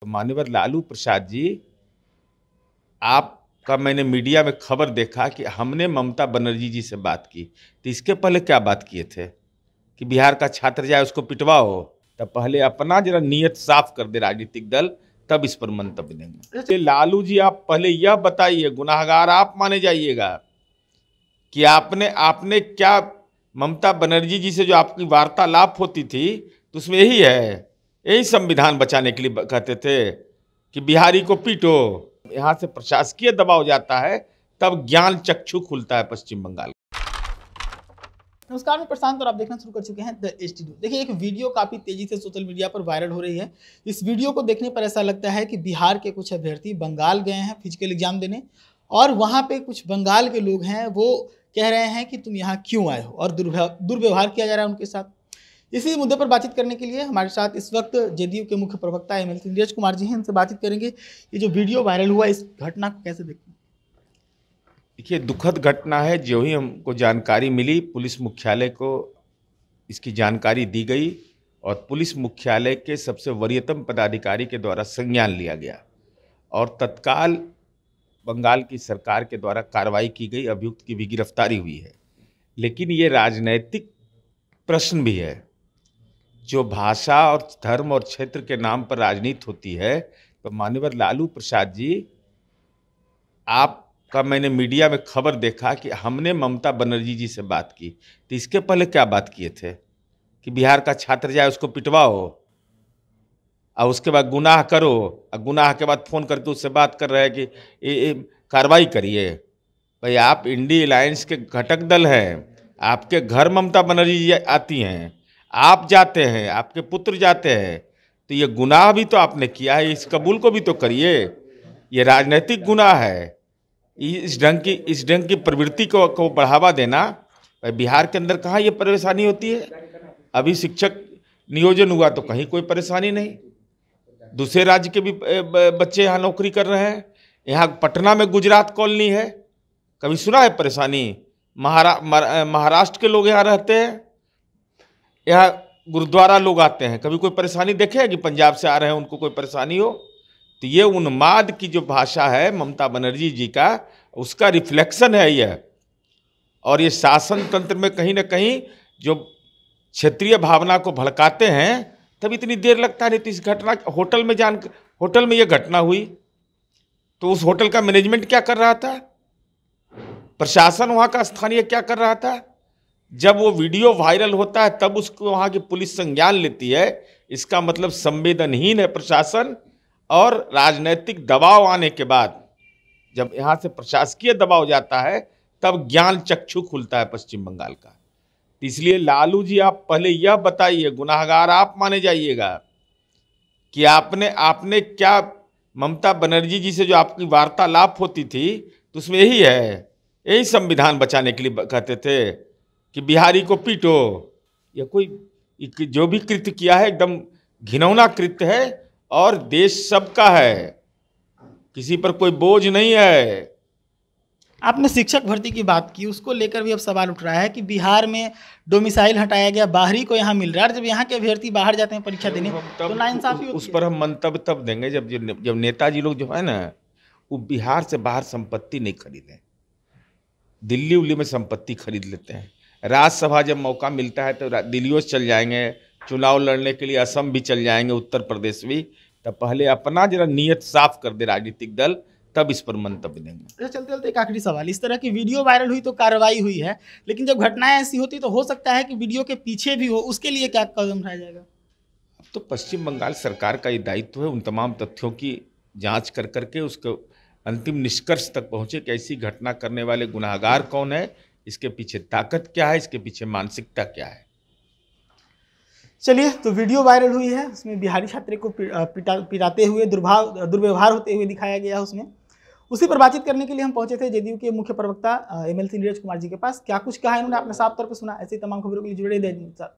तो मान्यवर लालू प्रसाद जी आपका मैंने मीडिया में खबर देखा कि हमने ममता बनर्जी जी से बात की तो इसके पहले क्या बात किए थे कि बिहार का छात्र जाए उसको पिटवाओ तो पहले अपना जरा नियत साफ कर दे राजनीतिक दल तब इस पर मंतव्य देंगे अच्छा। लालू जी आप पहले यह बताइए गुनाहगार आप माने जाइएगा कि आपने आपने क्या ममता बनर्जी जी से जो आपकी वार्तालाप होती थी तो उसमें यही है यही संविधान बचाने के लिए कहते थे कि बिहारी को पीटो यहाँ से प्रशासकीय दबाव जाता है तब ज्ञान चक्षु खुलता है पश्चिम बंगाल नमस्कार मैं प्रशांत और आप देखना शुरू कर चुके हैं द एच देखिए एक वीडियो काफ़ी तेजी से सोशल मीडिया पर वायरल हो रही है इस वीडियो को देखने पर ऐसा लगता है कि बिहार के कुछ अभ्यर्थी बंगाल गए हैं फिजिकल एग्जाम देने और वहाँ पे कुछ बंगाल के लोग हैं वो कह रहे हैं कि तुम यहाँ क्यों आए हो और दुर्व्यवहार किया जा रहा है उनके साथ इसी मुद्दे पर बातचीत करने के लिए हमारे साथ इस वक्त जेडीयू के मुख्य प्रवक्ता एम एल नीरज कुमार जी हैं इनसे बातचीत करेंगे ये जो वीडियो वायरल हुआ इस घटना को कैसे देखते हैं देखिए दुखद घटना है जो ही हमको जानकारी मिली पुलिस मुख्यालय को इसकी जानकारी दी गई और पुलिस मुख्यालय के सबसे वरीयतम पदाधिकारी के द्वारा संज्ञान लिया गया और तत्काल बंगाल की सरकार के द्वारा कार्रवाई की गई अभियुक्त की भी गिरफ्तारी हुई है लेकिन ये राजनैतिक प्रश्न भी है जो भाषा और धर्म और क्षेत्र के नाम पर राजनीति होती है तो मान्यवर लालू प्रसाद जी आपका मैंने मीडिया में खबर देखा कि हमने ममता बनर्जी जी से बात की तो इसके पहले क्या बात किए थे कि बिहार का छात्र जाए उसको पिटवाओ और उसके बाद गुनाह करो और गुनाह के बाद फ़ोन करके उससे बात कर रहे हैं कि कार्रवाई करिए भाई आप इंडी अलायंस के घटक दल हैं आपके घर ममता बनर्जी जी आती हैं आप जाते हैं आपके पुत्र जाते हैं तो ये गुनाह भी तो आपने किया है इस कबूल को भी तो करिए ये राजनीतिक गुनाह है इस ढंग की इस ढंग की प्रवृत्ति को को बढ़ावा देना बिहार के अंदर कहाँ ये परेशानी होती है अभी शिक्षक नियोजन हुआ तो कहीं कोई परेशानी नहीं दूसरे राज्य के भी बच्चे यहाँ नौकरी कर रहे हैं यहाँ पटना में गुजरात कॉलोनी है कभी सुना है परेशानी महारा महाराष्ट्र के लोग यहाँ रहते हैं यहाँ गुरुद्वारा लोग आते हैं कभी कोई परेशानी देखे कि पंजाब से आ रहे हैं उनको कोई परेशानी हो तो ये उन्माद की जो भाषा है ममता बनर्जी जी का उसका रिफ्लेक्शन है यह और ये शासन तंत्र में कहीं ना कहीं जो क्षेत्रीय भावना को भड़काते हैं तब इतनी देर लगता है नहीं तो इस घटना होटल में जान होटल में ये घटना हुई तो उस होटल का मैनेजमेंट क्या कर रहा था प्रशासन वहाँ का स्थानीय क्या कर रहा था जब वो वीडियो वायरल होता है तब उसको वहाँ की पुलिस संज्ञान लेती है इसका मतलब संवेदनहीन है प्रशासन और राजनैतिक दबाव आने के बाद जब यहाँ से प्रशासकीय दबाव जाता है तब ज्ञान चक्षु खुलता है पश्चिम बंगाल का इसलिए लालू जी आप पहले यह बताइए गुनाहगार आप माने जाइएगा कि आपने आपने क्या ममता बनर्जी जी से जो आपकी वार्तालाप होती थी तो उसमें यही है यही संविधान बचाने के लिए कहते थे कि बिहारी को पीटो यह कोई जो भी कृत्य किया है एकदम घिनौना कृत्य है और देश सबका है किसी पर कोई बोझ नहीं है आपने शिक्षक भर्ती की बात की उसको लेकर भी अब सवाल उठ रहा है कि बिहार में डोमिसाइल हटाया गया बाहरी को यहाँ मिल रहा है जब यहाँ के अभ्यर्थी बाहर जाते हैं परीक्षा देने तब, तो नाइंसाफी उस पर हम मंतव्य तब देंगे जब जब नेताजी लोग जो है ना वो बिहार से बाहर संपत्ति नहीं खरीदें दिल्ली उल्ली में संपत्ति खरीद लेते हैं राज्यसभा जब मौका मिलता है तो दिल्ली चल जाएंगे चुनाव लड़ने के लिए असम भी चल जाएंगे उत्तर प्रदेश भी तब पहले अपना जरा नीयत साफ कर दे राजनीतिक दल तब इस पर मंतव्य देंगे अच्छा, चलते चलते एक आखिरी सवाल इस तरह की वीडियो वायरल हुई तो कार्रवाई हुई है लेकिन जब घटनाएं ऐसी होती तो हो सकता है कि वीडियो के पीछे भी हो उसके लिए क्या कदम उठाया जाएगा अब तो पश्चिम बंगाल सरकार का ये दायित्व है उन तमाम तथ्यों की जाँच कर करके उसको अंतिम निष्कर्ष तक पहुँचे कि ऐसी घटना करने वाले गुनाहगार कौन है इसके पीछे ताकत क्या है इसके पीछे मानसिकता क्या है चलिए तो वीडियो वायरल हुई है उसमें बिहारी छात्र को पिटा पिटाते हुए दुर्भाव दुर्व्यवहार होते हुए दिखाया गया है उसमें उसी पर बातचीत करने के लिए हम पहुंचे थे जेडीयू के मुख्य प्रवक्ता एमएलसी नीरज कुमार जी के पास क्या कुछ कहा है उन्होंने आपने साफ तौर पर सुना ऐसी तमाम खबरों के लिए जुड़े